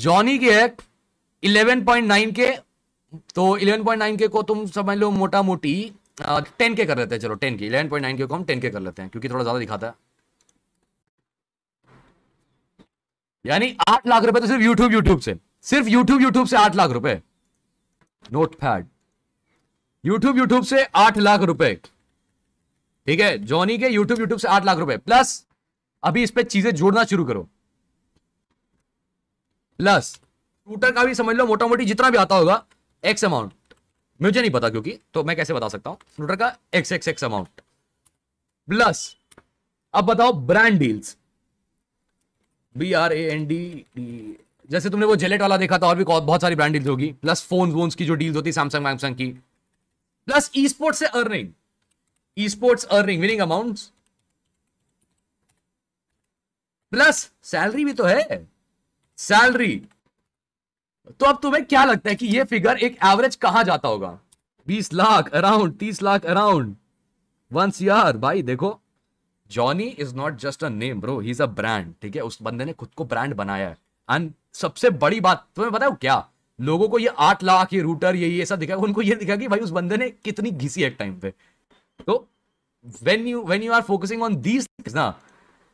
Johnny के है nine के तो इलेवन पॉइंट नाइन के को तुम समझ लो मोटा मोटी टेन के कर लेते हैं चलो टेन के इलेवन पॉइंट नाइन के को हम टेन के कर लेते हैं क्योंकि थोड़ा ज्यादा दिखाता है यानी आठ लाख रुपए तो सिर्फ यूट्यूब यूट्यूब से सिर्फ यूट्यूब यूट्यूब से आठ लाख रुपए नोट फैड यूट्यूब यूट्यूब से आठ लाख रुपए ठीक है जॉनी के यूट्यूब यूट्यूब से आठ लाख रुपए प्लस अभी इस पर चीजें जोड़ना शुरू करो प्लस टूटर का भी समझ लो मोटा मोटी जितना भी आता होगा एक्स अमाउंट मुझे नहीं पता क्योंकि तो मैं कैसे बता सकता हूं टूटर का X X X amount plus अब बताओ brand deals B R A N D जैसे तुमने वो जेलेट वाला देखा था और भी बहुत सारी ब्रांड डील्स होगी प्लस फोन वोन्स की जो डील्स होती है सैमसंग वैमसंग की प्लस ई स्पोर्ट्स से earning esports earning winning amount plus salary भी तो है सैलरी तो अब तुम्हें क्या लगता है कि ये फिगर एक एवरेज कहां जाता होगा बीस लाख अराउंड तीस लाख अराउंड वन सीआर भाई देखो Johnny is not just a name bro he is a brand ठीक है उस बंदे ने खुद को ब्रांड बनाया है एंड सबसे बड़ी बात तुम्हें बताओ क्या लोगों को ये आठ लाख ये रूटर ये ये सब दिखा उनको ये दिखा कि भाई उस बंदे ने कितनी घिसी एक टाइम पे तो when you when you are focusing on these ना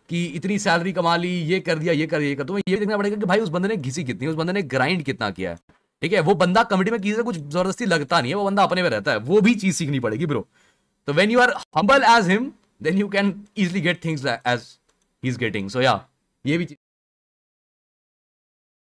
कि इतनी सैलरी कमा ली ये कर दिया ये कर दिया ये कर तो ये देखना पड़ेगा कि भाई उस बंदे ने घिसी कितनी उस बंदे ने ग्राइंड कितना किया है ठीक है वो बंदा कमेटी में किसी से कुछ जबरदस्ती लगता नहीं है वो बंदा अपने में रहता है वो भी चीज सीखनी पड़ेगी ब्रो तो when you are humble as him then you can easily get things as he is getting so या ये भी